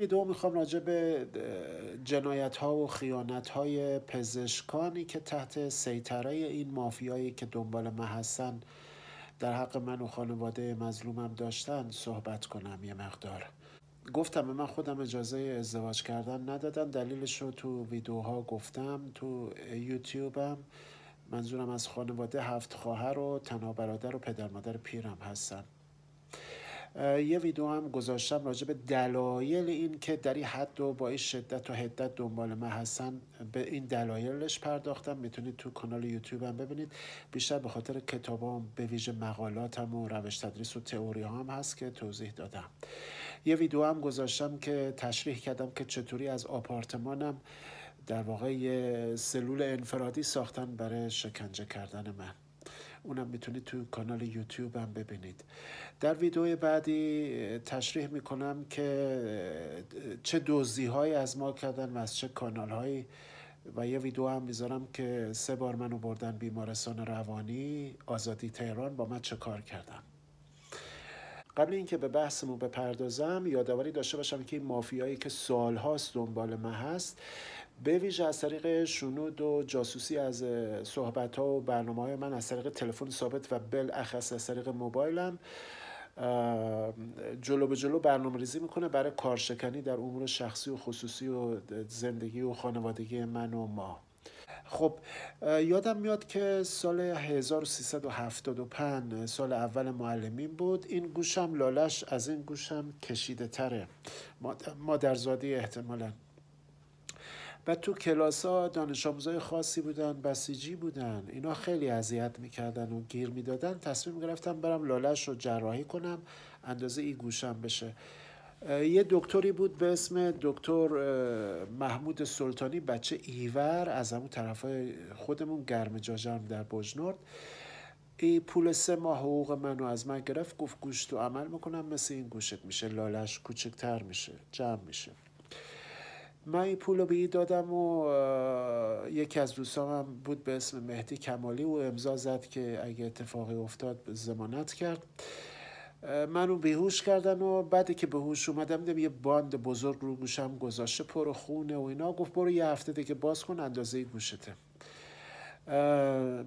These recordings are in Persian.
دو میخوام راجع به جنایت ها و خیانت های پزشکانی که تحت سیطره این مافیایی که دنبال من هستن در حق من و خانواده مظلومم داشتن صحبت کنم یه مقدار گفتم من خودم اجازه ازدواج کردن ندادم دلیلش رو تو ویدیوها گفتم تو یوتیوبم منظورم از خانواده هفت خواهر و تنها برادر و پدر مادر پیرم هستن یه ویدیو هم گذاشتم راجع به دلایل این که در این حد و با این شدت و حدت دنبال من هستن به این دلایلش پرداختم میتونید تو کانال یوتیوبم ببینید بیشتر به خاطر کتابام به ویژه مقالاتم و روش تدریس و تئوری هم هست که توضیح دادم یه ویدیو هم گذاشتم که تشریح کردم که چطوری از آپارتمانم در واقع یه سلول انفرادی ساختن برای شکنجه کردن من اونم میتونید تو کانال یوتیوب هم ببینید در ویدیو بعدی تشریح میکنم که چه دوزی های از ما کردن و از چه کانال و یه ویدیو هم میذارم که سه بار منو بردن بیمارستان روانی آزادی تهران با من چه کار کردم قبل اینکه به بحثمون بپردازم یادآوری داشته باشم که این مافیایی که سالهاست دنبال من هست به ویژه از طریق شنود و جاسوسی از صحبت ها و برنامه های من از طریق تلفن ثابت و اخص از طریق موبایلم جلو به جلو برنامه ریزی میکنه برای کارشکنی در امور شخصی و خصوصی و زندگی و خانوادگی من و ما خب یادم میاد که سال 1375 سال اول معلمین بود این گوشم لالش از این گوشم کشیده تره مادرزادی احتمالاً و تو کلاس ها دانش آموزای خاصی بودن بسیجی بودن اینا خیلی اذیت میکردن و گیر میدادن تصمیم گرفتم برم لالش رو جراحی کنم اندازه ای گوشم بشه یه دکتری بود به اسم دکتر محمود سلطانی بچه ایور از همون طرف خودمون گرم جاجرم در بجنورد ای پول سه ماه حقوق منو از من گرفت گفت گوشت و عمل میکنم مثل این گوشت میشه لالش کوچکتر میشه جمع میشه من این پول رو به این دادم و یکی از دوستام هم بود به اسم مهدی کمالی و امضا زد که اگه اتفاقی افتاد زمانت کرد من رو بیهوش کردن و بعدی که بهوش اومدم دیدم یه باند بزرگ رو گوشم گذاشته پر خونه و اینا گفت برو یه هفته دیگه باز کن اندازه گوشته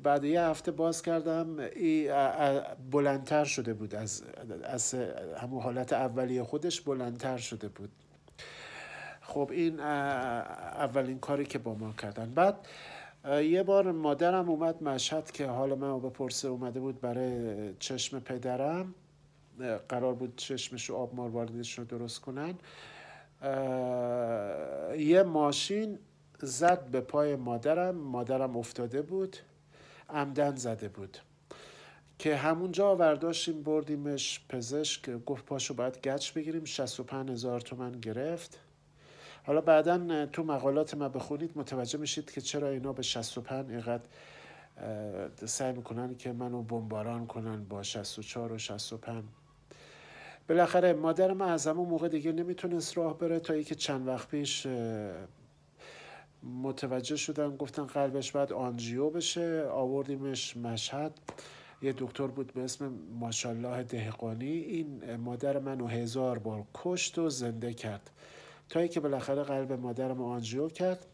بعد یه هفته باز کردم ای بلندتر شده بود از, از همون حالت اولی خودش بلندتر شده بود خب این اولین کاری که با ما کردن بعد یه بار مادرم اومد مشهد که حال من بپرسه اومده بود برای چشم پدرم قرار بود چشمش و آب مارواردش رو درست کنن یه ماشین زد به پای مادرم مادرم افتاده بود عمدن زده بود که همونجا ورداشتیم بردیمش پزشک گفت پاشو باید گچ بگیریم 65 هزار تومن گرفت حالا بعدا تو مقالات ما بخونید متوجه میشید که چرا اینا به 65 اینقدر سعی میکنن که منو بمباران کنن با 64 و 65 بالاخره مادر من از همون موقع دیگه نمیتونست راه بره تا اینکه چند وقت پیش متوجه شدن گفتن قلبش باید آنجیو بشه آوردیمش مشهد یه دکتر بود به اسم ماشالله دهقانی این مادر منو هزار بار کشت و زنده کرد تا اینکه بالاخره قلب مادرم آنجیو کرد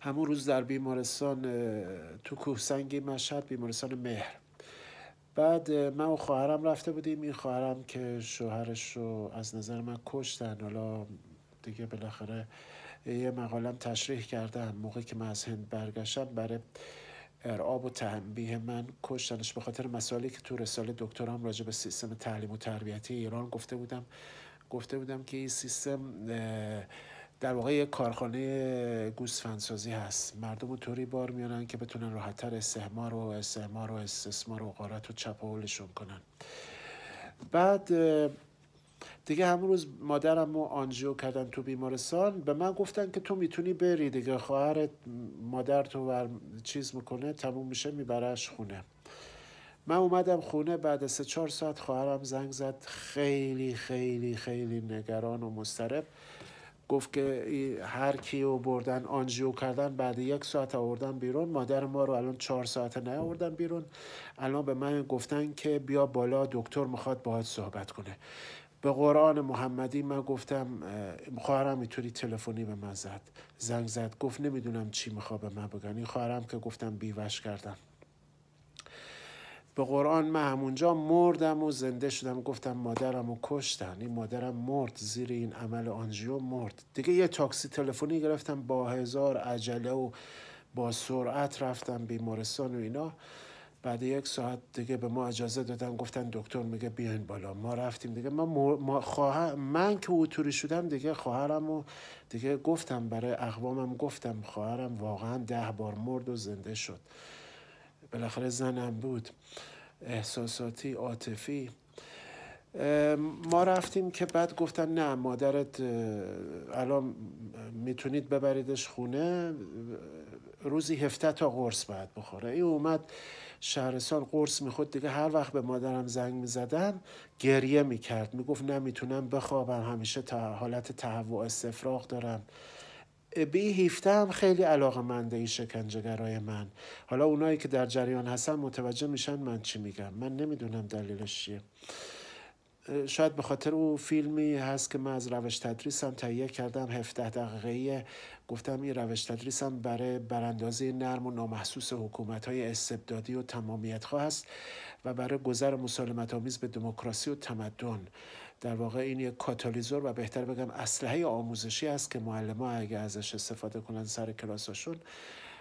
همون روز در بیمارستان تو کوهسنگی مشهد بیمارستان مهر بعد من و خواهرم رفته بودیم این خواهرم که شوهرش رو از نظر من کشتن حالا دیگه بالاخره یه مقالم تشریح کردم موقعی که من از هند برگشتم برای ارعاب و تنبیه من کشتنش به خاطر مسائلی که تو رساله دکترام راجع به سیستم تعلیم و تربیتی ایران گفته بودم گفته بودم که این سیستم در واقع یک کارخانه گوسفندسازی هست مردم طوری بار میارن که بتونن راحتتر استعمار و استعمار و استثمار و غارت و کنن بعد دیگه همون روز مادرم رو آنجیو کردن تو بیمارستان به من گفتن که تو میتونی بری دیگه خواهرت مادر تو چیز میکنه تموم میشه میبرش خونه من اومدم خونه بعد سه چهار ساعت خواهرم زنگ زد خیلی خیلی خیلی نگران و مسترب گفت که هر کی رو بردن آنجیو کردن بعد یک ساعت آوردن بیرون مادر ما رو الان چهار ساعت نه آوردن بیرون الان به من گفتن که بیا بالا دکتر میخواد باهات صحبت کنه به قرآن محمدی من گفتم خواهرم اینطوری تلفنی به من زد زنگ زد گفت نمیدونم چی میخواد به من بگن این خواهرم که گفتم بیوش کردم به قرآن من همونجا مردم و زنده شدم گفتم مادرم رو کشتن این مادرم مرد زیر این عمل آنجیو مرد دیگه یه تاکسی تلفنی گرفتم با هزار عجله و با سرعت رفتم بیمارستان و اینا بعد یک ساعت دیگه به ما اجازه دادن گفتن دکتر میگه بیاین بالا ما رفتیم دیگه من, ما خواهر من که اوتوری شدم دیگه خواهرم و دیگه گفتم برای اقوامم گفتم خواهرم واقعا ده بار مرد و زنده شد بالاخره زنم بود احساساتی عاطفی ما رفتیم که بعد گفتن نه مادرت الان میتونید ببریدش خونه روزی هفته تا قرص باید بخوره این اومد شهرستان قرص میخورد دیگه هر وقت به مادرم زنگ میزدم گریه میکرد میگفت نمیتونم بخوابم همیشه تا حالت تهوع استفراغ دارم به 17 هم خیلی علاقه منده این من حالا اونایی که در جریان هستن متوجه میشن من چی میگم من نمیدونم دلیلش چیه شاید به خاطر او فیلمی هست که من از روش تدریسم تهیه کردم 17 دقیقه گفتم این روش تدریسم برای براندازی نرم و نامحسوس حکومت های استبدادی و تمامیت خواه و برای گذر مسالمت آمیز به دموکراسی و تمدن در واقع این یک کاتالیزور و بهتر بگم اسلحه آموزشی است که معلم اگه ازش استفاده کنن سر کلاسشون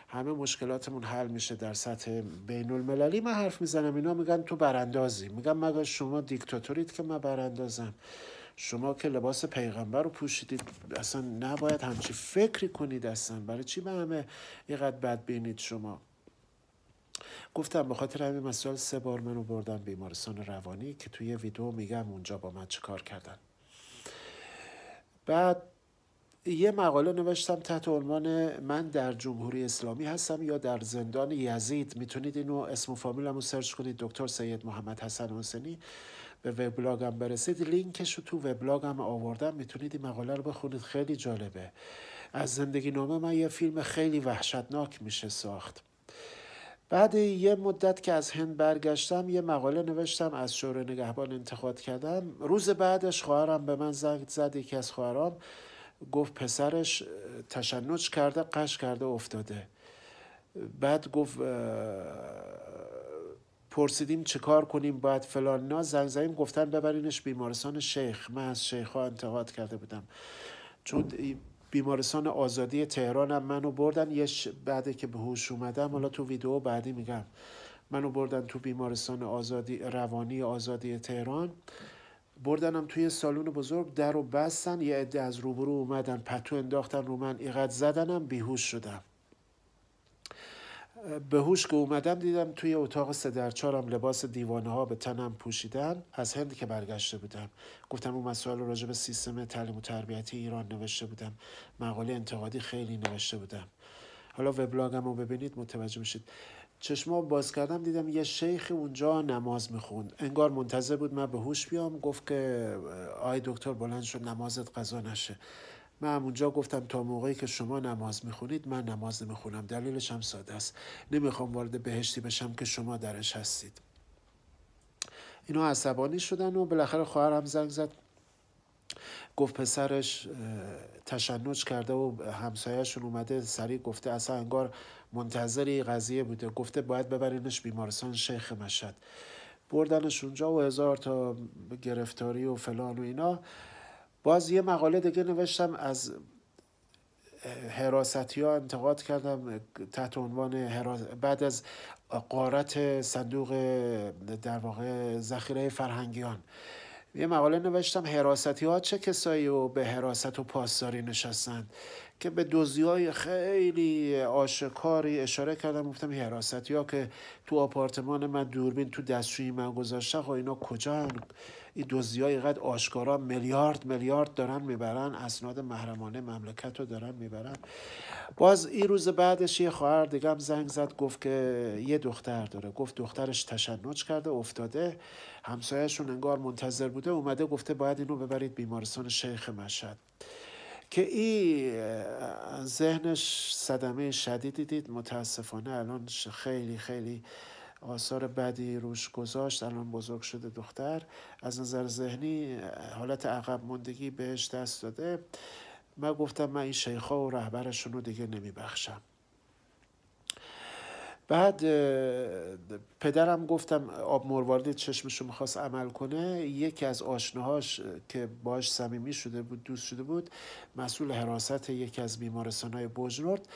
همه مشکلاتمون حل میشه در سطح بین المللی من حرف میزنم اینا میگن تو براندازی میگم مگر شما دیکتاتورید که من براندازم شما که لباس پیغمبر رو پوشیدید اصلا نباید همچی فکری کنید اصلا برای چی به همه اینقدر بد بینید شما گفتم به خاطر همین مسئول سه بار منو بردم بیمارستان روانی که توی ویدیو میگم اونجا با من کار کردن بعد یه مقاله نوشتم تحت عنوان من در جمهوری اسلامی هستم یا در زندان یزید میتونید اینو اسم و فامیلم رو سرچ کنید دکتر سید محمد حسن حسینی به وبلاگم برسید لینکش رو تو وبلاگم آوردم میتونید این مقاله رو بخونید خیلی جالبه از زندگی نامه من یه فیلم خیلی وحشتناک میشه ساخت بعد یه مدت که از هند برگشتم یه مقاله نوشتم از شورای نگهبان انتخاب کردم روز بعدش خواهرم به من زنگ زد یکی از خواهرام گفت پسرش تشنج کرده قش کرده افتاده بعد گفت پرسیدیم چه کار کنیم باید فلان نه زنگ زدیم گفتن ببرینش بیمارستان شیخ من از شیخ ها انتقاد کرده بودم چون بیمارستان آزادی تهرانم منو بردن یه ش... که به هوش اومدم حالا تو ویدیو بعدی میگم منو بردن تو بیمارستان آزادی روانی آزادی تهران بردنم توی سالون بزرگ در و بستن یه عده از روبرو اومدن پتو انداختن رو من ایقد زدنم بیهوش شدم به هوش که اومدم دیدم توی اتاق سه در لباس دیوانه ها به تنم پوشیدن از هند که برگشته بودم گفتم اون مسائل راجع به سیستم تعلیم و تربیتی ایران نوشته بودم مقاله انتقادی خیلی نوشته بودم حالا وبلاگم رو ببینید متوجه میشید چشما باز کردم دیدم یه شیخ اونجا نماز میخوند انگار منتظر بود من به هوش بیام گفت که آی دکتر بلند شد نمازت قضا نشه من اونجا گفتم تا موقعی که شما نماز میخونید من نماز نمیخونم دلیلش هم ساده است نمیخوام وارد بهشتی بشم که شما درش هستید اینا عصبانی شدن و بالاخره خواهرم زنگ زد گفت پسرش تشنج کرده و همسایهشون اومده سریع گفته اصلا انگار منتظری قضیه بوده گفته باید ببرینش بیمارستان شیخ مشد بردنش اونجا و هزار تا گرفتاری و فلان و اینا باز یه مقاله دیگه نوشتم از حراستی ها انتقاد کردم تحت عنوان بعد از قارت صندوق در واقع ذخیره فرهنگیان یه مقاله نوشتم حراستی ها چه کسایی و به حراست و پاسداری نشستند که به دوزی های خیلی آشکاری اشاره کردم گفتم حراست یا که تو آپارتمان من دوربین تو دستشوی من گذاشته خب اینا کجا این دوزی های قد آشکارا میلیارد میلیارد دارن میبرن اسناد محرمانه مملکت رو دارن میبرن باز این روز بعدش یه خواهر دیگه هم زنگ زد گفت که یه دختر داره گفت دخترش تشنج کرده افتاده همسایهشون انگار منتظر بوده اومده گفته باید اینو ببرید بیمارستان شیخ مشهد که این ذهنش صدمه شدیدی دید متاسفانه الان خیلی خیلی آثار بدی روش گذاشت الان بزرگ شده دختر از نظر ذهنی حالت عقب موندگی بهش دست داده من گفتم من این شیخا و رهبرشون رو دیگه نمیبخشم بعد پدرم گفتم آب مروارید چشمشو میخواست عمل کنه یکی از آشناهاش که باش صمیمی شده بود دوست شده بود مسئول حراست یکی از بیمارستان های بجنورد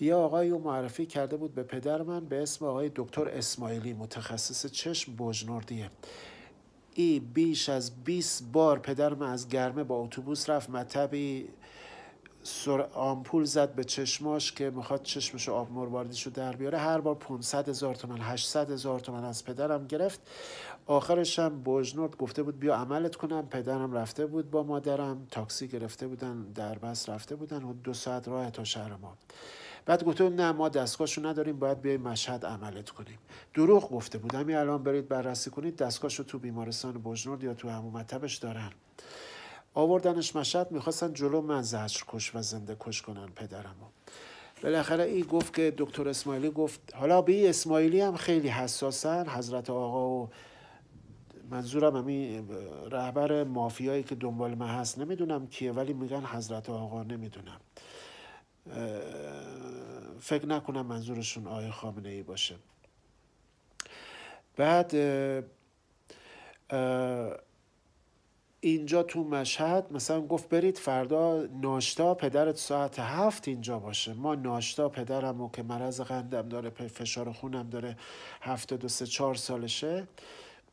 یه آقایی رو معرفی کرده بود به پدر من به اسم آقای دکتر اسماعیلی متخصص چشم بجنوردیه ای بیش از 20 بار پدرم از گرمه با اتوبوس رفت مطبی سر آمپول زد به چشماش که میخواد چشمش آب مرواردیشو در بیاره هر بار 500 هزار تومن 800 هزار تومن از پدرم گرفت آخرش هم گفته بود بیا عملت کنم پدرم رفته بود با مادرم تاکسی گرفته بودن در بس رفته بودن و دو ساعت راه تا شهر ما بعد گفته نه ما دستگاهشو نداریم باید بیای مشهد عملت کنیم دروغ گفته بودم الان برید بررسی کنید دستگاهشو تو بیمارستان بژنرد یا تو دارن آوردنش مشهد میخواستن جلو من زجر کش و زنده کش کنن پدرمو بالاخره این گفت که دکتر اسماعیلی گفت حالا به اسماعیلی هم خیلی حساسن حضرت آقا و منظورم همین رهبر مافیایی که دنبال من هست نمیدونم کیه ولی میگن حضرت آقا نمیدونم فکر نکنم منظورشون آقای خامنه ای باشه بعد اینجا تو مشهد مثلا گفت برید فردا ناشتا پدرت ساعت هفت اینجا باشه ما ناشتا پدرمو که مرض قندم داره فشار خونم داره هفته دو سه چهار سالشه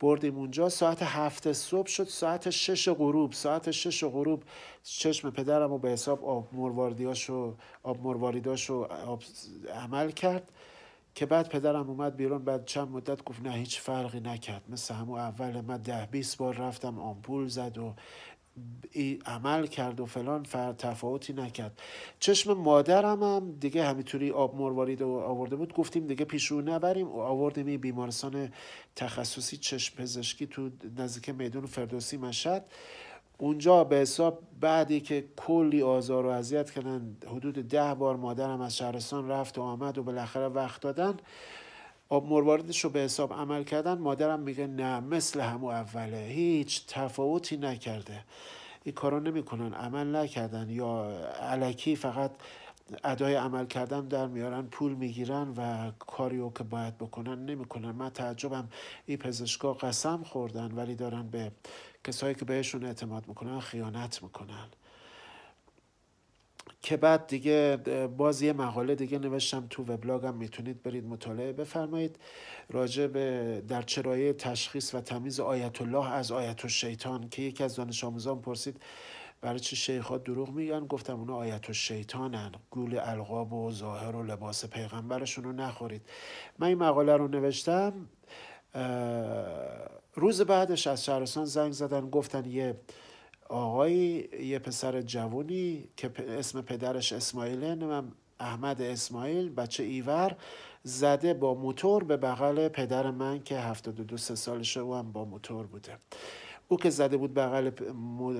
بردیم اونجا ساعت هفت صبح شد ساعت شش غروب ساعت شش غروب چشم پدرم به حساب آب مرواریداش آب مرواریداشو عمل کرد که بعد پدرم اومد بیرون بعد چند مدت گفت نه هیچ فرقی نکرد مثل همون اول من ده بیس بار رفتم آمپول زد و عمل کرد و فلان تفاوتی نکرد چشم مادرم هم دیگه همینطوری آب مروارید و آورده بود گفتیم دیگه پیش رو نبریم و آوردیم این بیمارستان تخصصی چشم پزشکی تو نزدیک میدون فردوسی مشد اونجا به حساب بعدی که کلی آزار و اذیت کردن حدود ده بار مادرم از شهرستان رفت و آمد و بالاخره وقت دادن آب خب، مرواردش رو به حساب عمل کردن مادرم میگه نه مثل همو اوله هیچ تفاوتی نکرده این کارا نمیکنن عمل نکردن یا علکی فقط ادای عمل کردن در میارن پول میگیرن و کاریو که باید بکنن نمیکنن من تعجبم این پزشکا قسم خوردن ولی دارن به کسایی که بهشون اعتماد میکنن خیانت میکنن که بعد دیگه باز یه مقاله دیگه نوشتم تو وبلاگم میتونید برید مطالعه بفرمایید راجع به در چرایه تشخیص و تمیز آیت الله از آیت شیطان که یکی از دانش آموزان پرسید برای چه شیخ دروغ میگن گفتم اونا آیت شیطانن گول القاب و ظاهر و لباس پیغمبرشون رو نخورید من این مقاله رو نوشتم روز بعدش از شهرستان زنگ زدن گفتن یه آقایی یه پسر جوونی که اسم پدرش اسماعیله نمیم احمد اسماعیل بچه ایور زده با موتور به بغل پدر من که 72 سه سالشه و هم با موتور بوده او که زده بود بغل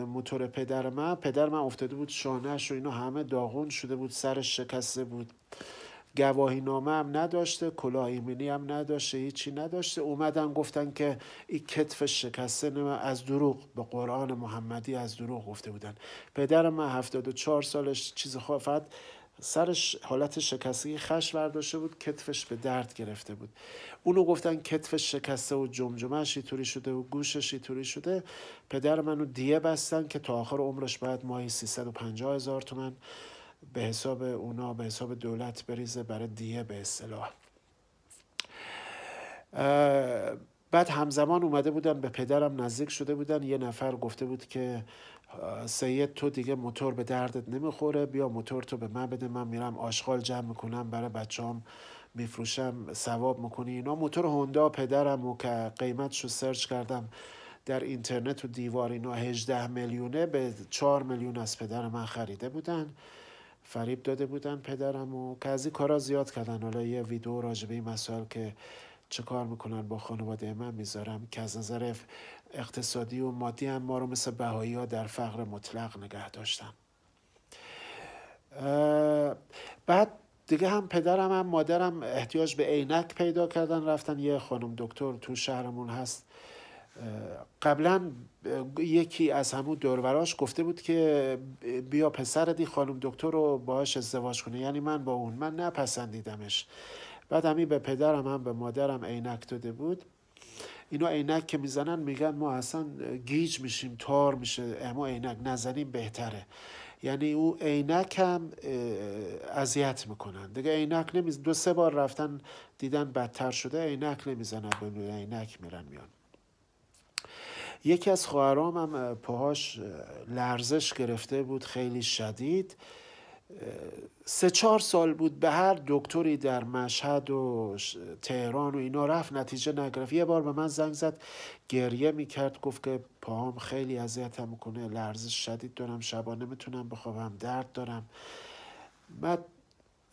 موتور پدر من پدر من افتاده بود شانهش و اینو همه داغون شده بود سرش شکسته بود گواهی نامه هم نداشته کلاه ایمنی هم نداشته هیچی نداشته اومدن گفتن که این کتف شکسته از دروغ به قرآن محمدی از دروغ گفته بودن پدر من 74 سالش چیز خواهد سرش حالت شکستگی خش برداشته بود کتفش به درد گرفته بود اونو گفتن کتفش شکسته و جمجمهش ایطوری شده و گوشش ایطوری شده پدر منو دیه بستن که تا آخر عمرش باید ماهی 350 هزار تومن به حساب اونا به حساب دولت بریزه برای دیه به اصطلاح بعد همزمان اومده بودن به پدرم نزدیک شده بودن یه نفر گفته بود که سید تو دیگه موتور به دردت نمیخوره بیا موتور تو به من بده من میرم آشغال جمع میکنم برای بچه‌ام میفروشم سواب میکنی اینا موتور هوندا پدرم و که قیمتشو سرچ کردم در اینترنت و دیوار اینا 18 میلیونه به 4 میلیون از پدر من خریده بودن فریب داده بودن پدرم و که از این کارا زیاد کردن حالا یه ویدیو راجبه این مسائل که چه کار میکنن با خانواده من میذارم که از نظر اقتصادی و مادی هم ما رو مثل بهایی ها در فقر مطلق نگه داشتن بعد دیگه هم پدرم هم مادرم احتیاج به عینک پیدا کردن رفتن یه خانم دکتر تو شهرمون هست قبلا یکی از همون دوروراش گفته بود که بیا پسر دی خانم دکتر رو باهاش ازدواج کنه یعنی من با اون من نپسندیدمش بعد همین به پدرم هم به مادرم عینک داده بود اینا عینک که میزنن میگن ما اصلا گیج میشیم تار میشه اما عینک نزنیم بهتره یعنی او عینک هم اذیت میکنن دیگه عینک نمیز دو سه بار رفتن دیدن بدتر شده عینک نمیزنن به عینک میرن میان یکی از خواهرام هم پاهاش لرزش گرفته بود خیلی شدید سه چهار سال بود به هر دکتری در مشهد و تهران و اینا رفت نتیجه نگرفت یه بار به من زنگ زد گریه میکرد گفت که پاهام خیلی اذیتم میکنه لرزش شدید دارم شبانه نمیتونم بخوابم درد دارم من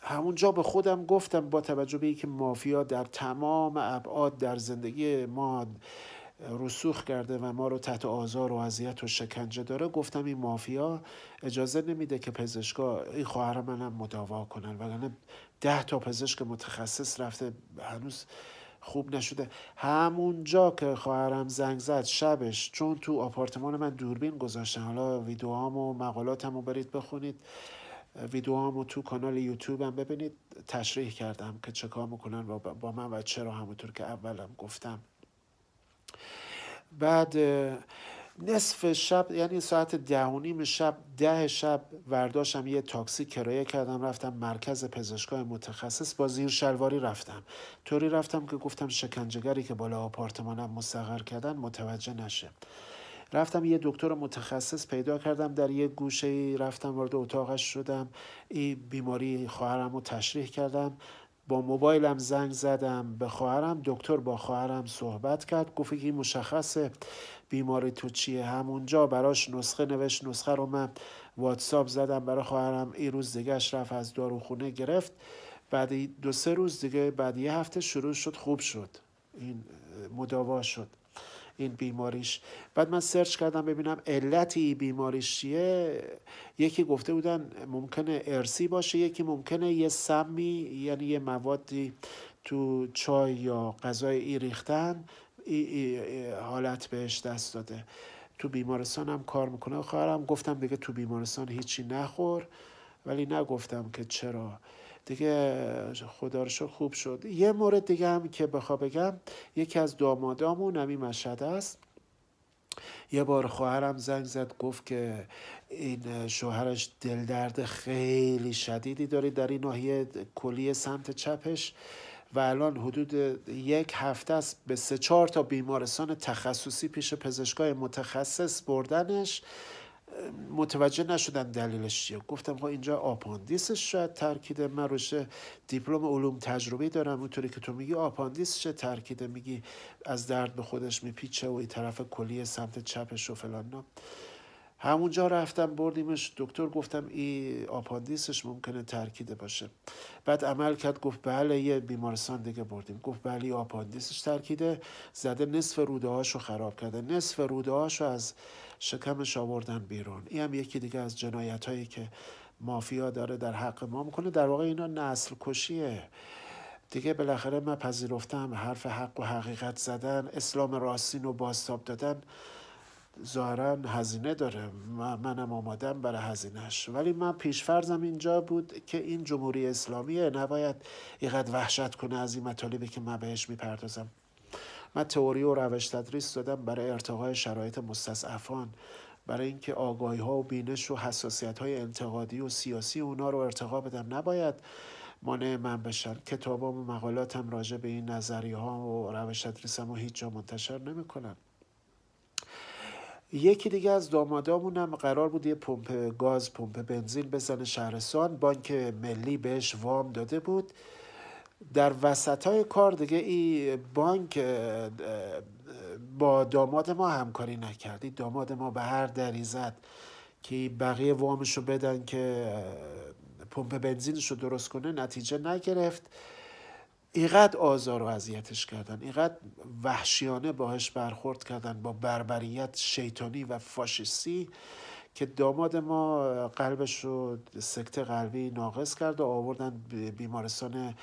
همونجا به خودم گفتم با توجه به اینکه مافیا در تمام ابعاد در زندگی ما رسوخ کرده و ما رو تحت آزار و اذیت و شکنجه داره گفتم این مافیا اجازه نمیده که پزشکا این خواهر منم مداوا کنن وگرنه ده تا پزشک متخصص رفته هنوز خوب نشده همونجا که خواهرم زنگ زد شبش چون تو آپارتمان من دوربین گذاشتن حالا ویدوهام و مقالاتم رو برید بخونید ویدوهامو تو کانال یوتیوبم ببینید تشریح کردم که چه میکنن با من و چرا همونطور که اولم گفتم بعد نصف شب یعنی ساعت ده و نیم شب ده شب ورداشم یه تاکسی کرایه کردم رفتم مرکز پزشکای متخصص با زیر شلواری رفتم طوری رفتم که گفتم شکنجگری که بالا آپارتمانم مستقر کردن متوجه نشه رفتم یه دکتر متخصص پیدا کردم در یه گوشه رفتم وارد اتاقش شدم این بیماری خواهرم رو تشریح کردم با موبایلم زنگ زدم به خواهرم دکتر با خواهرم صحبت کرد گفت که مشخصه بیماری تو چیه همونجا براش نسخه نوشت نسخه رو من واتساپ زدم برای خواهرم این روز دیگهش رفت از داروخونه گرفت بعد دو سه روز دیگه بعد یه هفته شروع شد خوب شد این مداوا شد این بیماریش بعد من سرچ کردم ببینم علتی بیماریش چیه یکی گفته بودن ممکنه ارسی باشه یکی ممکنه یه سمی یعنی یه موادی تو چای یا غذای ای ریختن حالت بهش دست داده تو بیمارستان هم کار میکنه خواهرم گفتم دیگه تو بیمارستان هیچی نخور ولی نگفتم که چرا دیگه خدا رو خوب شد یه مورد دیگه هم که بخوا بگم یکی از دامادامون نمی مشهد است یه بار خواهرم زنگ زد گفت که این شوهرش دلدرد خیلی شدیدی داره در این ناحیه کلی سمت چپش و الان حدود یک هفته است به سه چهار تا بیمارستان تخصصی پیش پزشکای متخصص بردنش متوجه نشدم دلیلش چیه گفتم خب اینجا آپاندیسش شاید ترکیده من روش دیپلم علوم تجربه دارم اونطوری که تو میگی آپاندیسش ترکیده میگی از درد به خودش میپیچه و این طرف کلیه سمت چپش و فلان همونجا رفتم بردیمش دکتر گفتم این آپاندیسش ممکنه ترکیده باشه بعد عمل کرد گفت بله یه بیمارستان دیگه بردیم گفت بله آپاندیسش ترکیده زده نصف روده خراب کرده نصف روده از شکمش آوردن بیرون این هم یکی دیگه از جنایت هایی که مافیا داره در حق ما میکنه در واقع اینا نسل کشیه دیگه بالاخره من پذیرفتم حرف حق و حقیقت زدن اسلام راستین و بازتاب دادن ظاهرا هزینه داره منم آمادم برای هزینهش ولی من پیشفرزم اینجا بود که این جمهوری اسلامیه نباید اینقدر وحشت کنه از این مطالبی که من بهش میپردازم من تئوری و روش تدریس دادم برای ارتقای شرایط مستضعفان برای اینکه آگاهی ها و بینش و حساسیت های انتقادی و سیاسی اونا رو ارتقا بدم نباید مانع من بشن کتابام و مقالاتم راجع به این نظری ها و روش تدریسم رو هیچ جا منتشر نمیکنم یکی دیگه از دامادامونم قرار بود یه پمپ گاز پمپ بنزین بزنه شهرستان بانک ملی بهش وام داده بود در وسط های کار دیگه این بانک با داماد ما همکاری نکردی داماد ما به هر دری زد که بقیه وامش رو بدن که پمپ بنزینش رو درست کنه نتیجه نگرفت اینقدر آزار و اذیتش کردن اینقدر وحشیانه باهش برخورد کردن با بربریت شیطانی و فاشیستی که داماد ما قلبش رو سکته قلبی ناقص کرد و آوردن بیمارستان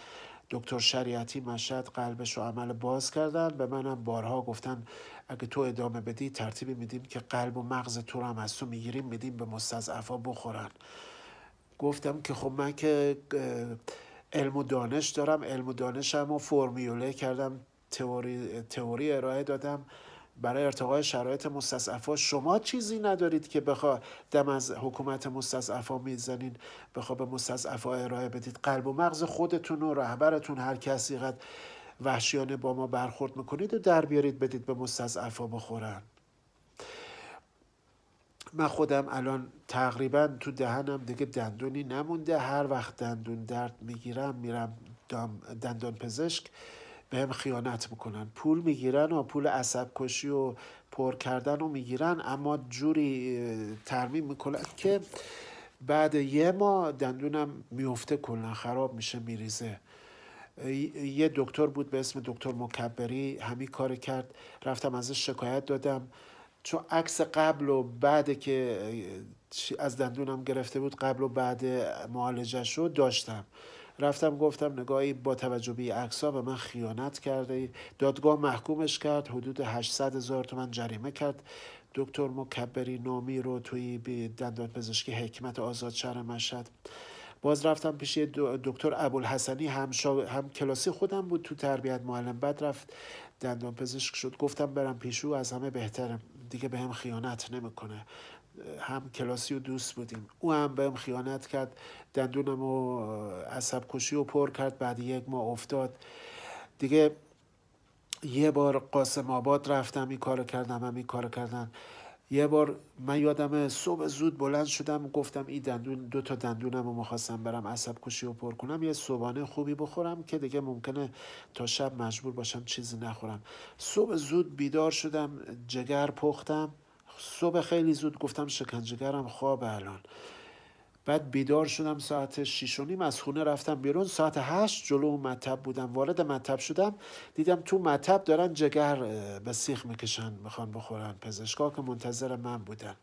دکتر شریعتی مشهد قلبش رو عمل باز کردن به منم بارها گفتن اگه تو ادامه بدی ترتیبی میدیم که قلب و مغز تو رو هم از تو میگیریم میدیم به مستضعفا بخورن گفتم که خب من که علم و دانش دارم علم و دانشم و فرمیوله کردم تئوری تئوری ارائه دادم برای ارتقاء شرایط مستضعفا شما چیزی ندارید که بخوا دم از حکومت مستضعفا میزنین بخوا به مستضعفا ارائه بدید قلب و مغز خودتون و رهبرتون هر کسی قد وحشیانه با ما برخورد میکنید و در بیارید بدید به مستضعفا بخورن من خودم الان تقریبا تو دهنم دیگه دندونی نمونده هر وقت دندون درد میگیرم میرم دندان پزشک به هم خیانت میکنن پول میگیرن و پول عصب کشی و پر کردن رو میگیرن اما جوری ترمیم میکنن که بعد یه ما دندونم میفته کلا خراب میشه میریزه یه دکتر بود به اسم دکتر مکبری همین کار کرد رفتم ازش شکایت دادم چون عکس قبل و بعد که از دندونم گرفته بود قبل و بعد معالجه شد داشتم رفتم گفتم نگاهی با توجه به به من خیانت کرده دادگاه محکومش کرد حدود 800 هزار تومن جریمه کرد دکتر مکبری نامی رو توی دندان پزشکی حکمت آزاد شهر مشهد باز رفتم پیش دکتر ابوالحسنی هم, هم کلاسی خودم بود تو تربیت معلم بعد رفت دندان پزشک شد گفتم برم پیشو او از همه بهترم دیگه به هم خیانت نمیکنه هم کلاسی و دوست بودیم او هم بهم خیانت کرد دندونم و عصب کشی و پر کرد بعد یک ماه افتاد دیگه یه بار قاسم آباد رفتم این کارو کردم هم این کار کردم یه بار من یادم صبح زود بلند شدم گفتم این دندون دو تا دندونم رو میخواستم برم عصب کشی و پر کنم یه صبحانه خوبی بخورم که دیگه ممکنه تا شب مجبور باشم چیزی نخورم صبح زود بیدار شدم جگر پختم صبح خیلی زود گفتم شکنجهگرم خواب الان بعد بیدار شدم ساعت شیش و نیم از خونه رفتم بیرون ساعت هشت جلو مطب بودم وارد مطب شدم دیدم تو مطب دارن جگر به سیخ میکشن میخوان بخورن پزشکا که منتظر من بودن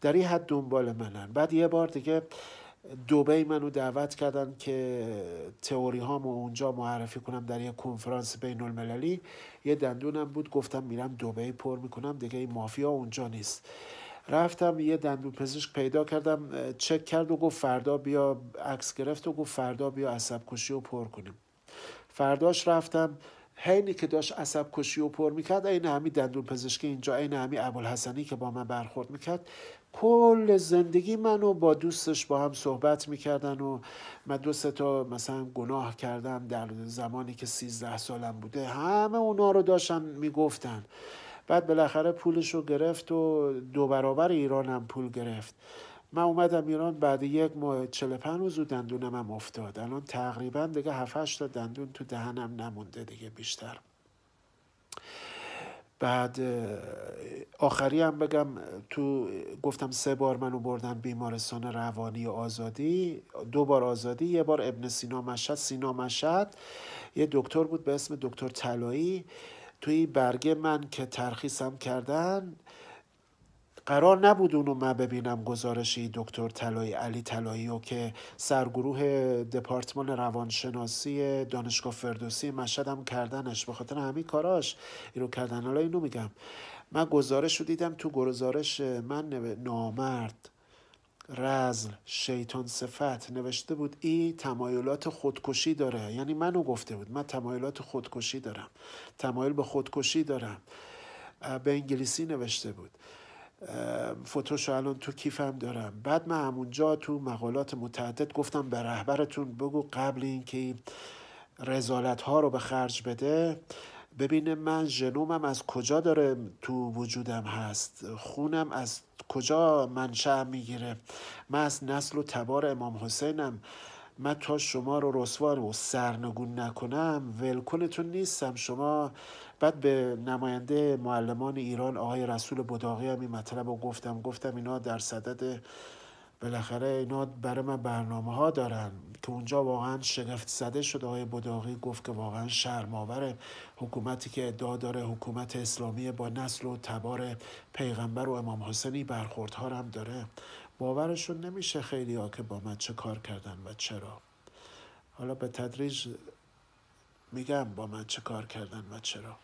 در این حد دنبال منن بعد یه بار دیگه دوبه منو دعوت کردن که تئوری هامو اونجا معرفی کنم در یک کنفرانس بین المللی یه دندونم بود گفتم میرم دوبه پر میکنم دیگه این مافیا اونجا نیست رفتم یه دندون پزشک پیدا کردم چک کرد و گفت فردا بیا عکس گرفت و گفت فردا بیا عصب کشی و پر کنیم فرداش رفتم حینی که داشت عصب کشی و پر میکرد این همین دندون پزشکی اینجا عین همین ابوالحسنی که با من برخورد میکرد کل زندگی منو با دوستش با هم صحبت میکردن و من دو تا مثلا گناه کردم در زمانی که سیزده سالم بوده همه اونا رو داشتن میگفتن بعد بالاخره پولش رو گرفت و دو برابر ایرانم پول گرفت من اومدم ایران بعد یک ماه 45 روز و دندونم هم افتاد الان تقریبا دیگه 7 تا دندون تو دهنم نمونده دیگه بیشتر بعد آخری هم بگم تو گفتم سه بار منو بردن بیمارستان روانی آزادی دو بار آزادی یه بار ابن سینا مشهد سینا مشهد یه دکتر بود به اسم دکتر طلایی توی برگه من که ترخیصم کردن قرار نبود اونو من ببینم گزارشی دکتر تلایی علی تلایی و که سرگروه دپارتمان روانشناسی دانشگاه فردوسی مشهدم کردنش به خاطر همین کاراش اینو کردن حالا اینو میگم من گزارش رو دیدم تو گزارش من نامرد رزل شیطان صفت نوشته بود این تمایلات خودکشی داره یعنی منو گفته بود من تمایلات خودکشی دارم تمایل به خودکشی دارم به انگلیسی نوشته بود فوتوشو الان تو کیفم دارم بعد من همونجا تو مقالات متعدد گفتم به رهبرتون بگو قبل اینکه این ها رو به خرج بده ببینه من ژنومم از کجا داره تو وجودم هست خونم از کجا منشأ میگیره من از نسل و تبار امام حسینم من تا شما رو رسوار و سرنگون نکنم ولکنتون نیستم شما بعد به نماینده معلمان ایران آقای رسول بداغی هم این مطلب رو گفتم گفتم اینا در صدد بالاخره اینا برای من برنامه ها دارن که اونجا واقعا شگفت زده شد آقای بداغی گفت که واقعا شرماور حکومتی که ادعا داره حکومت اسلامی با نسل و تبار پیغمبر و امام حسینی برخوردها هم داره باورشون نمیشه خیلی ها که با من چه کار کردن و چرا حالا به تدریج میگم با من چه کار کردن و چرا